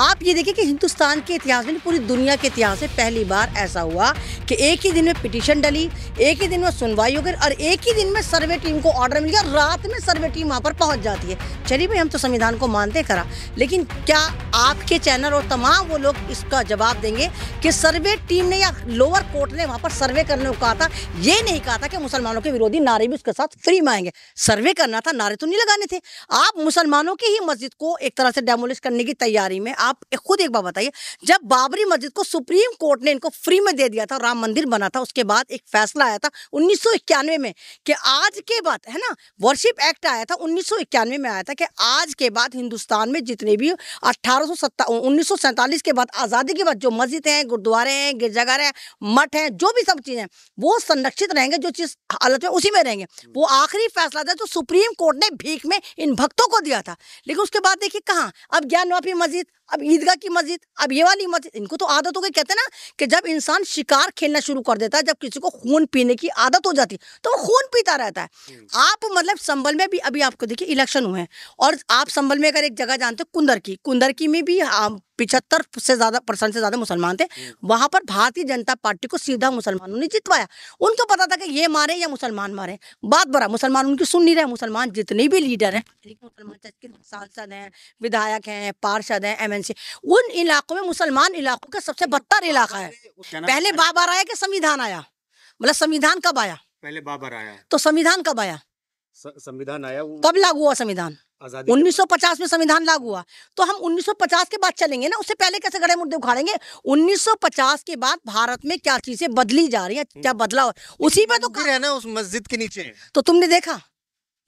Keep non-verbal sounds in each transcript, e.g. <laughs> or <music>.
आप ये देखिए कि हिंदुस्तान के इतिहास में पूरी दुनिया के इतिहास में पहली बार ऐसा हुआ कि एक ही दिन में पिटीशन डली एक ही दिन में सुनवाई हो गई और एक ही दिन में सर्वे टीम को ऑर्डर मिल गया रात में सर्वे टीम वहाँ पर पहुँच जाती है चलिए भाई हम तो संविधान को मानते करा लेकिन क्या आपके चैनल और तमाम वो लोग इसका जवाब देंगे कि सर्वे टीम ने या लोअर कोर्ट ने वहाँ पर सर्वे करने को कहा था ये नहीं कहा था कि मुसलमानों के विरोधी नारे भी उसके साथ फ्री में सर्वे करना था नारे तो नहीं लगाने थे आप मुसलमानों की ही मस्जिद को एक तरह से डेमोलिश करने की तैयारी में आप खुद एक बार बताइए जब बाबरी मस्जिद को सुप्रीम कोर्ट ने इनको फ्री में दे दिया था राम मंदिर बना था उसके बाद एक फैसला आया था उन्नीस में कि आज के बाद है ना वर्शिप एक्ट आया था उन्नीस में आया था कि आज के बाद हिंदुस्तान में जितने भी अट्ठारह सौ के बाद आज़ादी के बाद जो मस्जिद हैं गुरुद्वारे हैं गिरजाघर हैं मठ हैं जो भी सब चीज़ें वो संरक्षित रहेंगे जो चीज़ हालत में उसी में रहेंगे वो आखिरी फैसला था जो सुप्रीम कोर्ट ने भीख में इन भक्तों को दिया था लेकिन उसके बाद देखिए कहाँ अब ज्ञानवापी मस्जिद अब ईदगाह की मस्जिद अब ये वाली मस्जिद इनको तो आदत हो गई कहते हैं ना कि जब इंसान शिकार खेलना शुरू कर देता है जब किसी को खून पीने की आदत हो जाती है तो वो खून पीता रहता है हम्म। आप मतलब संबल में भी अभी आपको देखिए इलेक्शन हुए हैं और आप संबल में अगर एक जगह जानते हो कुंदर की कुंदर की में भी हाँ, पिछहत्तर से ज़्यादा परसेंट से ज़्यादा मुसलमान थे हम्म। वहां पर भारतीय जनता पार्टी को सीधा मुसलमानों ने जितवाया उनको पता था कि ये मारे या मुसलमान मारे बात बड़ा मुसलमान उनकी सुन नहीं रहे मुसलमान जितने भी लीडर हैं मुसलमान सांसद हैं विधायक हैं पार्षद हैं एमएनसी उन इलाकों में मुसलमान इलाकों का सबसे बदतर इलाका है पहले अच्छा बाबर आया कि संविधान आया मतलब संविधान कब आया पहले बाबर आया तो संविधान कब आया संविधान आया कब लागू हुआ संविधान 1950 पचास में संविधान लागू हुआ तो हम उन्नीस सौ पचास के बाद चलेंगे ना उससे पहले कैसे गड़े मुद्दे उखाड़ेंगे उन्नीस सौ पचास के बाद भारत में क्या चीजें बदली जा रही है क्या हम्म। बदलाव उसी पे तो है ना उस मस्जिद के नीचे तो तुमने देखा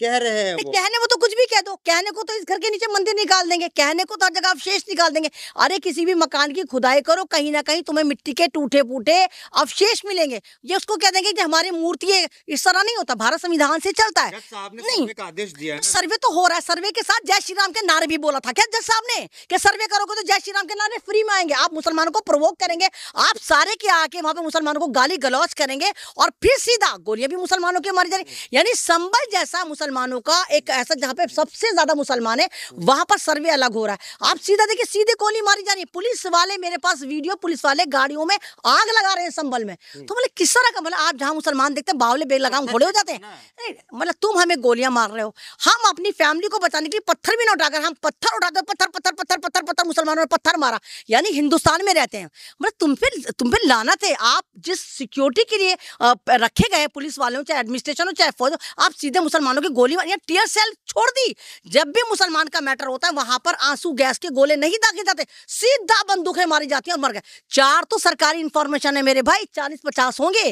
कह रहे हैं वो कहने वो तो कुछ भी कह दो कहने को तो इस घर के नीचे मंदिर निकाल देंगे कहने को तो हर जगह अवशेष निकाल देंगे अरे किसी भी मकान की खुदाई करो कहीं ना कहीं तुम्हें मिट्टी के टूटे फूटे अवशेष मिलेंगे ये उसको कह देंगे कि हमारी मूर्ति इस तरह नहीं होता भारत संविधान से चलता है नहीं आदेश दिया सर्वे तो हो रहा है सर्वे के साथ जय श्री राम के नारे भी बोला था क्या जज साहब ने कि सर्वे करोगे तो जय श्री राम के नारे फ्री में आएंगे आप मुसलमानों को प्रवोक करेंगे आप सारे के आके वहां पे मुसलमानों को गाली गलौज करेंगे और फिर सीधा गोलियां भी मुसलमानों के मारी जा रही यानी संबल जैसा मुसलमान मुसलमानों का एक ऐसा जहाँ पे सबसे ज़्यादा मुसलमान है वहाँ पर सर्वे अलग हो रहा है आप सीधा देखिए सीधे गोली मारी जा रही है पुलिस वाले मेरे पास वीडियो पुलिस वाले गाड़ियों में आग लगा रहे हैं संबल में हम्म। तो मतलब किस तरह का मतलब आप जहाँ मुसलमान देखते हैं बावले बेग लगाम घोड़े हो जाते हैं <laughs> मतलब तुम हमें गोलियां मार रहे हो हम अपनी फैमिली को बचाने के लिए पत्थर भी ना उठाकर हम पत्थर उठाकर पत्थर पत्थर पत्थर पत्थर पत्थर मुसलमानों ने पत्थर मारा यानी हिंदुस्तान में रहते हैं मतलब तुम फिर तुम फिर लाना थे आप जिस सिक्योरिटी के लिए रखे गए पुलिस वालों चाहे एडमिनिस्ट्रेशन हो चाहे फौज आप सीधे मुसलमानों के गोली मार टीयर सेल छोड़ दी जब भी मुसलमान का मैटर होता है वहां पर आंसू गैस के गोले नहीं दागे जाते सीधा बंदूकें मारी जाती है और मर गए चार तो सरकारी इंफॉर्मेशन है मेरे भाई चालीस पचास होंगे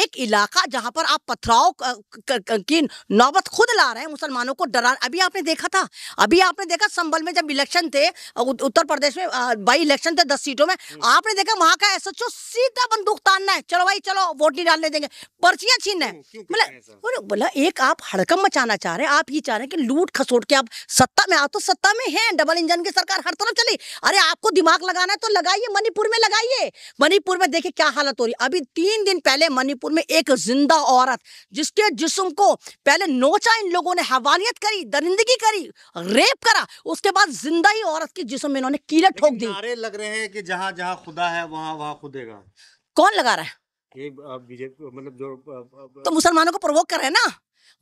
एक इलाका जहां पर आप पथराव की नौबत खुद ला रहे हैं मुसलमानों को डरा अभी आपने देखा था अभी आपने देखा संबल में जब इलेक्शन थे उत्तर प्रदेश में भाई इलेक्शन थे दस सीटों में हम्म। आपने देखा वहां का एस सीधा बंदूक तानना है चलो भाई चलो वोट नहीं डालने देंगे पर्चियां छीनना है मतलब मतलब एक आप हड़कम मचा आना चाह रहे हैं आप ये चाह रहे हैं कि लूट खसोट के आप सत्ता में आ तो सत्ता में हैं डबल इंजन की सरकार हर तरफ चली अरे आपको दिमाग लगाना है तो लगाइए मणिपुर में लगाइए मणिपुर में देखिए क्या हालत हो रही है अभी तीन दिन पहले मणिपुर में एक जिंदा औरत जिसके जिसम को पहले नोचा इन लोगों ने हवालियत करी दरिंदगी करी रेप करा उसके बाद जिंदा ही औरत के जिसम में इन्होंने कीड़े ठोक दी अरे लग रहे हैं कि जहाँ जहाँ खुदा है वहाँ वहाँ खुदेगा कौन लगा रहा है ये बीजेपी मतलब जो तो मुसलमानों को प्रवोक कर रहे हैं ना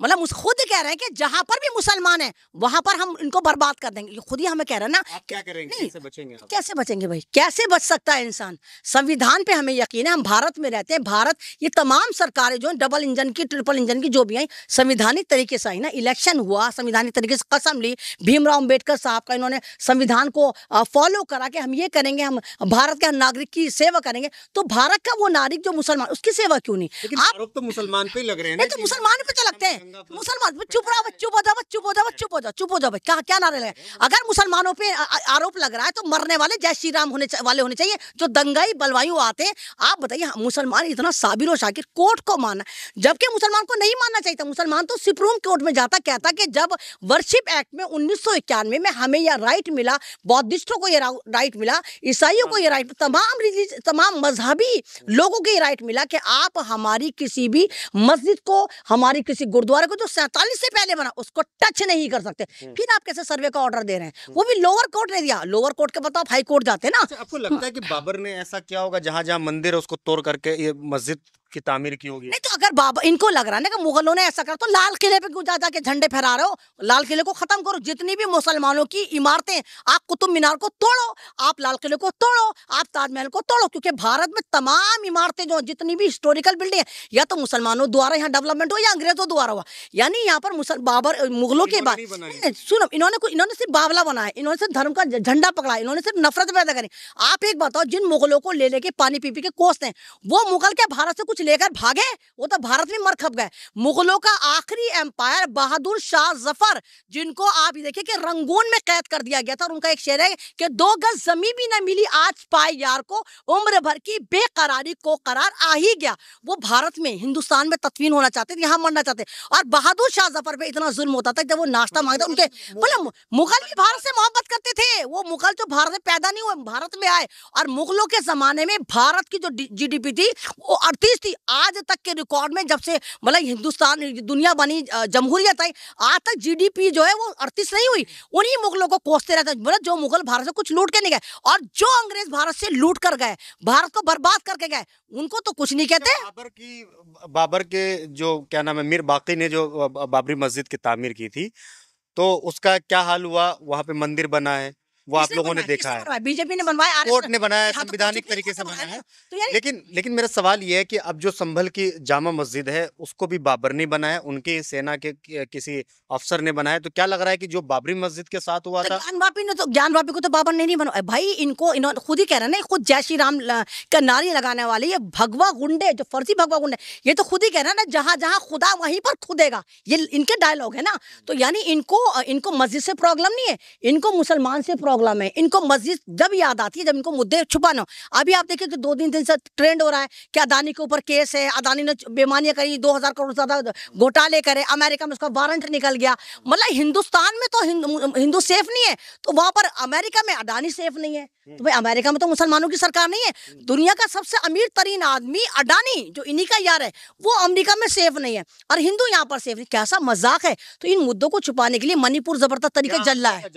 मतलब खुद कह रहे हैं कि जहाँ पर भी मुसलमान है वहां पर हम इनको बर्बाद कर देंगे खुद ही हमें कह रहे हैं ना आप क्या करेंगे कैसे बचेंगे आप? कैसे बचेंगे भाई कैसे बच सकता है इंसान संविधान पे हमें यकीन है हम भारत में रहते हैं भारत ये तमाम सरकारें जो है डबल इंजन की ट्रिपल इंजन की जो भी आई संविधानिक तरीके से आई ना इलेक्शन हुआ संविधानिक तरीके से कसम ली भीमराव अम्बेडकर साहब का इन्होंने संविधान को फॉलो करा के हम ये करेंगे हम भारत के नागरिक की सेवा करेंगे तो भारत का वो नागरिक जो मुसलमान उसकी सेवा क्यों नहीं आप तो मुसलमान पे लग रहे हैं तो मुसलमान पे तो लगते हैं मुसलमान चुप रहा चुप हो जा बस चुप हो जा चुप हो जाओ चुप हो जा भाई क्या क्या नारे लगे अगर मुसलमानों पे आरोप लग रहा है तो मरने वाले जय श्री राम होने वाले होने चाहिए जो दंगाई बलवायु आते हैं आप बताइए हाँ, मुसलमान इतना साबिर और शाकिर कोर्ट को माना जबकि मुसलमान को नहीं मानना चाहिए था मुसलमान तो सुप्रीम कोर्ट में जाता कहता कि जब वर्शिप एक्ट में उन्नीस में हमें यह राइट मिला बौद्धिस्टों को यह राइट मिला ईसाइयों को यह राइट तमाम रिलीज तमाम मजहबी लोगों को यह राइट मिला कि आप हमारी किसी भी मस्जिद को हमारी किसी गुरुद्वारे को जो सैतालीस से पहले बना उसको टच नहीं कर सकते हम्म। फिर आप कैसे सर्वे का ऑर्डर दे रहे हैं हम्म। वो भी लोअर कोर्ट ने दिया लोअर कोर्ट के बताओ आप हाई कोर्ट जाते ना अच्छा, आपको लगता है कि बाबर ने ऐसा क्या होगा जहाँ जहाँ मंदिर है उसको तोड़ करके ये मस्जिद की तामीर की होगी नहीं तो अगर बाबा इनको लग रहा है ना कि मुगलों ने ऐसा करा तो लाल किले पे क्यों जाके झंडे फहरा रहे हो लाल किले को खत्म करो जितनी भी मुसलमानों की इमारतें आप कुतुब मीनार को तोड़ो आप लाल किले को तोड़ो आप ताजमहल को तोड़ो क्योंकि भारत में तमाम इमारतें जो जितनी भी हिस्टोरिकल बिल्डिंग है या तो मुसलमानों द्वारा यहाँ डेवलपमेंट हुआ या अंग्रेजों द्वारा हुआ यानी यहाँ पर मुसल बाबर मुगलों के बाद सुनो इन्होंने इन्होंने सिर्फ बावला बनाया इन्होंने सिर्फ धर्म का झंडा पकड़ा इन्होंने सिर्फ नफरत पैदा करी आप एक बताओ जिन मुगलों को ले लेके पानी पी पी के कोसते हैं वो मुगल क्या भारत से कुछ लेकर भागे वो तो भारत में मर खप गए मुगलों का आखिरी एम्पायर बहादुर शाह जफर जिनको आप देखिए कि रंगून में कैद कर दिया गया था और उनका एक शेर है कि दो गज जमी भी न मिली आज पाए यार को उम्र भर की बेकरारी को करार आ ही गया वो भारत में हिंदुस्तान में तत्वीन होना चाहते थे यहाँ मरना चाहते और बहादुर शाह जफर पे इतना जुल्म होता था जब वो नाश्ता मांगता उनके बोले मुगल भी भारत से मोहब्बत करते थे वो मुगल जो तो भारत में पैदा नहीं हुए भारत में आए और मुगलों के जमाने में भारत की जो जीडीपी थी वो अड़तीस थी कि आज तक के रिकॉर्ड में जब से मतलब हिंदुस्तान दुनिया बनी जमहूरियत आई आज तक जीडीपी जो है वो अड़तीस नहीं हुई उन्हीं मुगलों को कोसते रहते मतलब जो मुगल भारत से कुछ लूट के नहीं गए और जो अंग्रेज भारत से लूट कर गए भारत को बर्बाद करके गए उनको तो कुछ नहीं कहते अच्छा, बाबर की बाबर के जो क्या नाम है मीर बाकी ने जो बाबरी मस्जिद की तामीर की थी तो उसका क्या हाल हुआ वहाँ पे मंदिर बना है वो आप लोगों ने देखा है बीजेपी ने बनवाया कोर्ट ने बनाया संविधानिक तरीके से तो बनाया है तो लेकिन लेकिन मेरा सवाल ये है कि अब जो संभल की जामा मस्जिद है उसको भी बाबर ने बनाया उनके सेना के किसी अफसर ने बनाया तो क्या लग रहा है कि जो बाबरी मस्जिद के साथ हुआ तो था ज्ञान ने तो ज्ञान को तो बाबर ने नहीं बनवाया भाई इनको इन्होंने खुद ही कह रहे हैं खुद जय श्री राम का नारी लगाने वाले ये भगवा गुंडे जो फर्जी भगवा गुंडे ये तो खुद ही कह रहे हैं ना जहाँ जहाँ खुदा वहीं पर खुदेगा ये इनके डायलॉग है ना हम्म। तो यानी इनको इनको मस्जिद से प्रॉब्लम नहीं है इनको मुसलमान से प्रॉब्लम प्रॉब्लम है इनको मस्जिद जब याद आती है जब इनको मुद्दे छुपाना अभी आप देखिए कि दो दिन दिन से ट्रेंड हो रहा है कि अदानी के ऊपर केस है अदानी ने बेमानियाँ करी दो हज़ार करोड़ ज़्यादा घोटाले करे अमेरिका में उसका वारंट निकल गया मतलब हिंदुस्तान में तो हिंदू, सेफ नहीं है तो वहाँ पर अमेरिका में अडानी सेफ नहीं है हम्म। तो भाई अमेरिका में तो मुसलमानों की सरकार नहीं है हम्म। दुनिया का सबसे अमीर तरीन आदमी अडानी जो इन्हीं का यार है वो अमेरिका में सेफ नहीं है और हिंदू यहाँ पर सेफ नहीं कैसा मजाक है तो इन मुद्दों को छुपाने के लिए मणिपुर जबरदस्त तरीके जल रहा है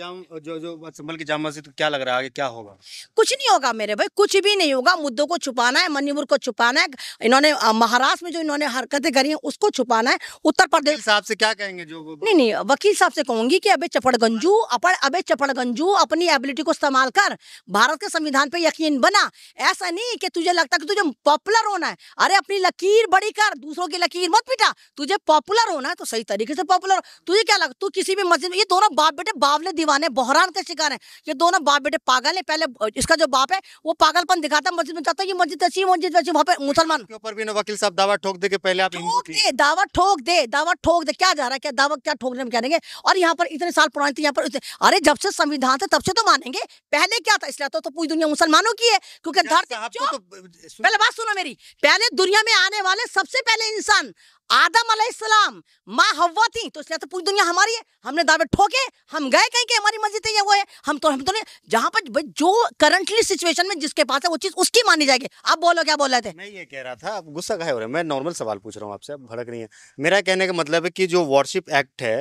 जो जो संभल जामा से तो क्या लग रहा है आगे क्या होगा कुछ नहीं होगा मेरे भाई कुछ भी नहीं होगा मुद्दों को छुपाना है मणिपुर को छुपाना है इन्होंने महाराष्ट्र में जो इन्होंने हरकतें करी है उसको छुपाना है उत्तर प्रदेश साहब से क्या कहेंगे जो नहीं नहीं वकील साहब से कहूंगी की अबे चपड़गंजू अपन अबे चपड़गंजू अपनी एबिलिटी को इस्तेमाल कर भारत के संविधान पे यकीन बना ऐसा नहीं कि तुझे लगता कि तुझे पॉपुलर होना है अरे अपनी लकीर बड़ी कर दूसरों की लकीर मत पिटा तुझे पॉपुलर होना है तो सही तरीके से पॉपुलर तुझे क्या लगता तू किसी भी मस्जिद में ये दोनों बाप बेटे बावले दीवाने बहरान के शिकार है ये दोनों बाप बेटे पागल है पहले इसका जो बाप है वो पागलपन दिखाता है मस्जिद में जाता है ये मस्जिद अच्छी मस्जिद अच्छी वहाँ पे मुसलमान के ऊपर भी वकील साहब दावा ठोक दे के पहले आप दावा ठोक दे दावा ठोक दे क्या जा रहा है क्या दावा क्या ठोकने में क्या और यहाँ पर इतने साल पुरानी थी यहाँ पर अरे जब से संविधान थे तब से तो मानेंगे पहले क्या था इसलिए तो, तो पूरी दुनिया मुसलमानों की है क्योंकि तो पहले बात सुनो मेरी पहले दुनिया में आने वाले सबसे पहले इंसान आदम अलैहिस्सलाम माँ हवा थी तो इसलिए तो पूरी दुनिया हमारी है हमने दावे ठोके हम गए कहीं के हमारी मस्जिद है वो है हम तो तो हम तो नहीं जहाँ पर जो करंटली सिचुएशन में जिसके पास है वो चीज उसकी मानी जाएगी आप बोलो क्या बोल रहे थे मैं ये कह रहा था आप गुस्सा का हो रहा है मैं नॉर्मल सवाल पूछ रहा हूँ आपसे भड़क नहीं है मेरा कहने का मतलब है कि जो वॉरशिप एक्ट है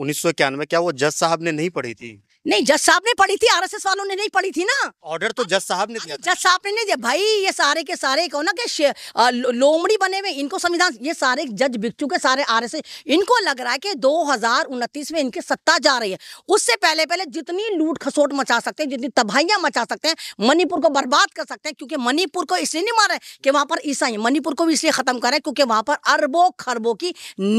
उन्नीस क्या वो जज साहब ने नहीं पढ़ी थी नहीं जज साहब ने पढ़ी थी आरएसएस वालों ने नहीं पढ़ी थी ना ऑर्डर तो जज साहब ने दिया जज साहब ने नहीं दिया भाई ये सारे के सारे कहो ना कि लोमड़ी बने हुए इनको संविधान ये सारे जज बिक चुके सारे आरएसएस इनको लग रहा है कि दो में इनकी सत्ता जा रही है उससे पहले पहले जितनी लूट खसोट मचा सकते हैं जितनी तबाहियां मचा सकते हैं मणिपुर को बर्बाद कर सकते हैं क्योंकि मणिपुर को इसलिए नहीं मारे कि वहां पर ईसाई मणिपुर को भी इसलिए खत्म करें क्योंकि वहां पर अरबों खरबों की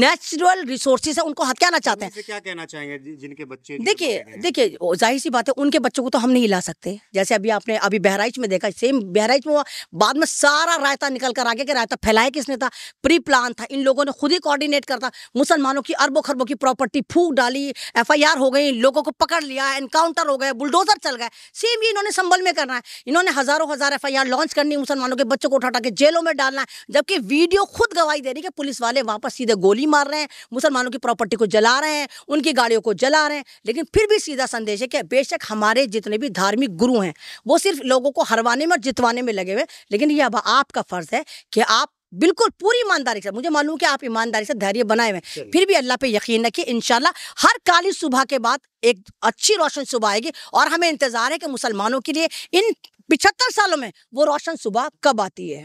नेचुरल रिसोर्सेज है उनको हत्याना चाहते हैं क्या कहना चाहेंगे जिनके बच्चे देखिए देखिए जाहिर सी बात है उनके बच्चों को तो हम नहीं ला सकते जैसे अभी आपने अभी बहराइच में देखा सेम बहराइच में बाद में सारा रायता निकल कर आगे के रायता फैलाया किसने था प्री प्लान था इन लोगों ने खुद ही कोऑर्डिनेट करता मुसलमानों की अरबों खरबों की प्रॉपर्टी फूक डाली एफ हो गई लोगों को पकड़ लिया एनकाउंटर हो गए बुलडोजर चल गए सेम ये इन्होंने संभल में करना है इन्होंने हज़ारों हज़ार एफ लॉन्च करनी मुसलमानों के बच्चों को उठा के जेलों में डालना है जबकि वीडियो खुद गवाही दे रही कि पुलिस वाले वापस सीधे गोली मार रहे हैं मुसलमानों की प्रॉपर्टी को जला रहे हैं उनकी गाड़ियों को जला रहे हैं लेकिन फिर भी सीधा संदेश है कि बेशक हमारे जितने भी धार्मिक गुरु हैं वो सिर्फ लोगों को हरवाने में और जितवाने में लगे हुए लेकिन ये अब आपका फ़र्ज़ है कि आप बिल्कुल पूरी ईमानदारी से मुझे मालूम कि आप ईमानदारी से धैर्य बनाए हुए फिर भी अल्लाह पे यकीन रखिए इनशाला हर काली सुबह के बाद एक अच्छी रोशन सुबह आएगी और हमें इंतज़ार है कि मुसलमानों के लिए इन पिछहत्तर सालों में वो रोशन सुबह कब आती है